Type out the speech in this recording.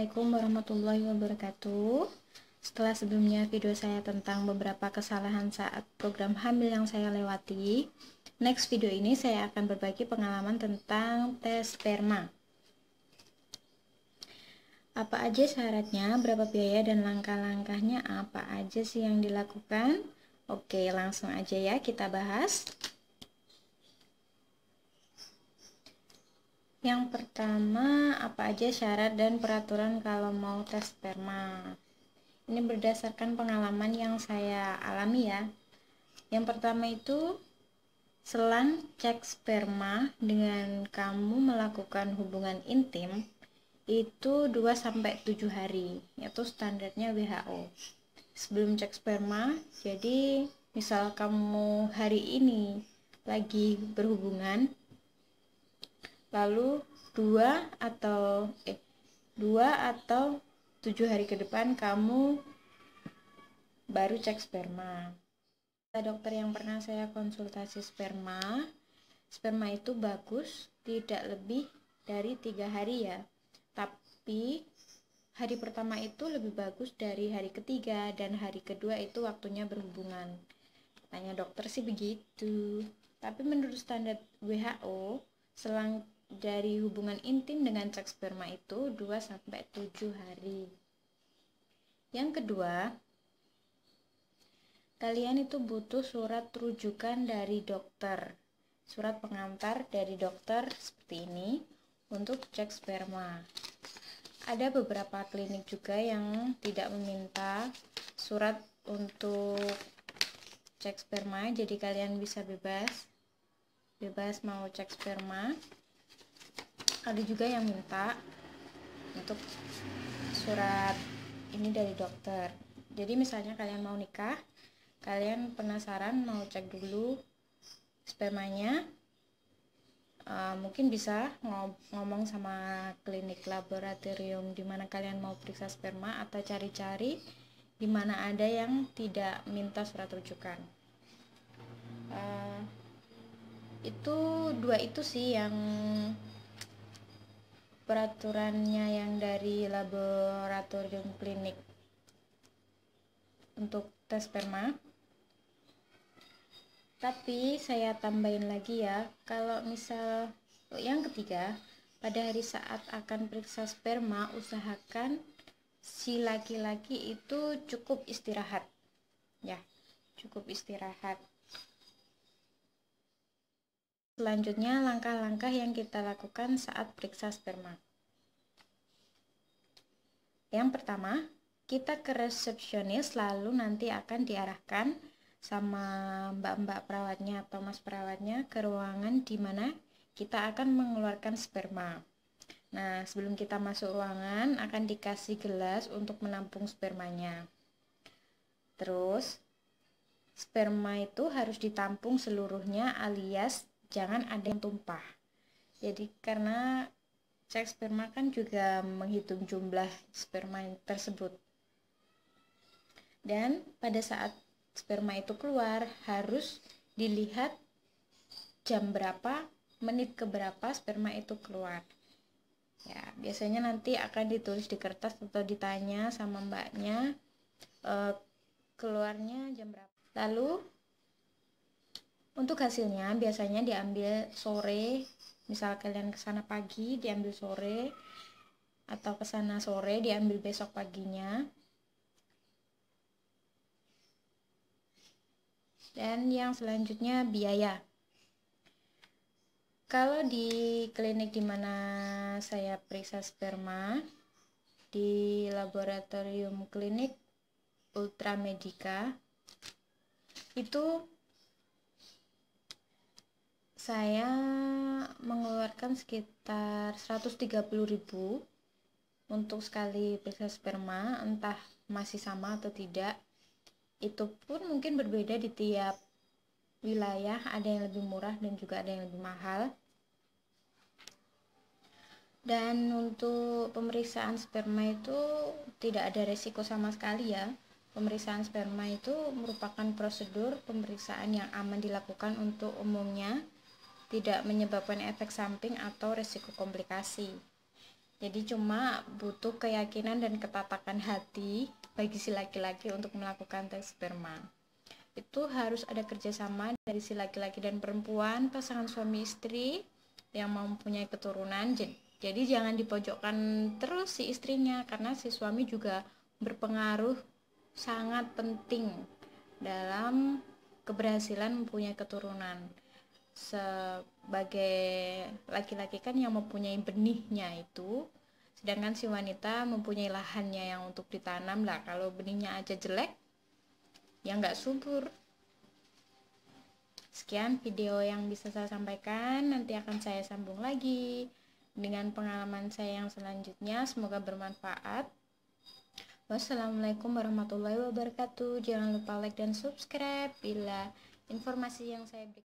Assalamualaikum warahmatullahi wabarakatuh Setelah sebelumnya video saya tentang beberapa kesalahan saat program hamil yang saya lewati Next video ini saya akan berbagi pengalaman tentang tes sperma Apa aja syaratnya, berapa biaya dan langkah-langkahnya apa aja sih yang dilakukan Oke langsung aja ya kita bahas Yang pertama, apa aja syarat dan peraturan kalau mau tes sperma? Ini berdasarkan pengalaman yang saya alami ya. Yang pertama itu selang cek sperma dengan kamu melakukan hubungan intim itu 2 sampai 7 hari, yaitu standarnya WHO. Sebelum cek sperma, jadi misal kamu hari ini lagi berhubungan, lalu dua atau eh dua atau tujuh hari ke depan kamu baru cek sperma. Dokter yang pernah saya konsultasi sperma, sperma itu bagus tidak lebih dari tiga hari ya. Tapi hari pertama itu lebih bagus dari hari ketiga dan hari kedua itu waktunya berhubungan. Tanya dokter sih begitu. Tapi menurut standar WHO, selang dari hubungan intim dengan cek sperma itu 2 sampai 7 hari. Yang kedua, kalian itu butuh surat rujukan dari dokter. Surat pengantar dari dokter seperti ini untuk cek sperma. Ada beberapa klinik juga yang tidak meminta surat untuk cek sperma, jadi kalian bisa bebas bebas mau cek sperma ada juga yang minta untuk surat ini dari dokter jadi misalnya kalian mau nikah kalian penasaran mau cek dulu spermanya uh, eh, mungkin bisa ngomong sama klinik laboratorium di mana kalian mau periksa sperma atau cari-cari di mana ada yang tidak minta surat rujukan uh, itu dua itu sih yang peraturannya yang dari laboratorium klinik untuk tes sperma tapi saya tambahin lagi ya kalau misal yang ketiga pada hari saat akan periksa sperma usahakan si laki-laki itu cukup istirahat ya cukup istirahat Selanjutnya, langkah-langkah yang kita lakukan saat periksa sperma. Yang pertama, kita ke resepsionis lalu nanti akan diarahkan sama mbak-mbak perawatnya atau mas perawatnya ke ruangan di mana kita akan mengeluarkan sperma. Nah, sebelum kita masuk ruangan akan dikasih gelas untuk menampung spermanya. Terus, sperma itu harus ditampung seluruhnya alias jangan ada yang tumpah. Jadi karena cek sperma kan juga menghitung jumlah sperma tersebut. Dan pada saat sperma itu keluar harus dilihat jam berapa, menit keberapa sperma itu keluar. Ya, biasanya nanti akan ditulis di kertas atau ditanya sama mbaknya e, keluarnya jam berapa. Lalu untuk hasilnya biasanya diambil sore, misal kalian kesana pagi diambil sore atau kesana sore diambil besok paginya. Dan yang selanjutnya biaya. Kalau di klinik di mana saya periksa sperma di laboratorium klinik Ultramedica itu saya mengeluarkan sekitar 130.000 untuk sekali periksa sperma, entah masih sama atau tidak. Itu pun mungkin berbeda di tiap wilayah, ada yang lebih murah dan juga ada yang lebih mahal. Dan untuk pemeriksaan sperma itu tidak ada resiko sama sekali ya. Pemeriksaan sperma itu merupakan prosedur pemeriksaan yang aman dilakukan untuk umumnya tidak menyebabkan efek samping atau risiko komplikasi. Jadi cuma butuh keyakinan dan ketatakan hati bagi si laki-laki untuk melakukan tes sperma. Itu harus ada kerjasama dari si laki-laki dan perempuan, pasangan suami istri yang mempunyai keturunan. Jadi jangan dipojokkan terus si istrinya karena si suami juga berpengaruh sangat penting dalam keberhasilan mempunyai keturunan sebagai laki-laki kan yang mempunyai benihnya itu sedangkan si wanita mempunyai lahannya yang untuk ditanam lah kalau benihnya aja jelek ya nggak subur sekian video yang bisa saya sampaikan nanti akan saya sambung lagi dengan pengalaman saya yang selanjutnya semoga bermanfaat wassalamualaikum warahmatullahi wabarakatuh jangan lupa like dan subscribe bila informasi yang saya berikan